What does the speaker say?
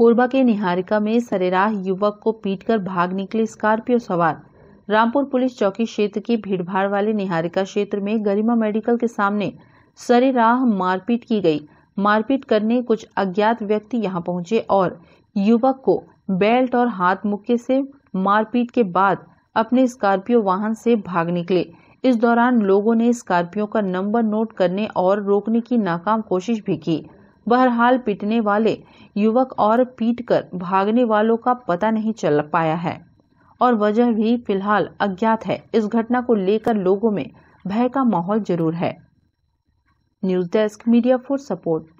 कोरबा के निहारिका में सरेराह युवक को पीटकर भाग निकले स्कॉर्पियो सवार रामपुर पुलिस चौकी क्षेत्र की भीड़भाड़ वाले निहारिका क्षेत्र में गरिमा मेडिकल के सामने सरेराह मारपीट की गई मारपीट करने कुछ अज्ञात व्यक्ति यहां पहुंचे और युवक को बेल्ट और हाथ मुक्के से मारपीट के बाद अपने स्कॉर्पियो वाहन से भाग निकले इस दौरान लोगों ने स्कॉर्पियो का नंबर नोट करने और रोकने की नाकाम कोशिश भी की बहरहाल पीटने वाले युवक और पीटकर भागने वालों का पता नहीं चल पाया है और वजह भी फिलहाल अज्ञात है इस घटना को लेकर लोगों में भय का माहौल जरूर है news desk media for support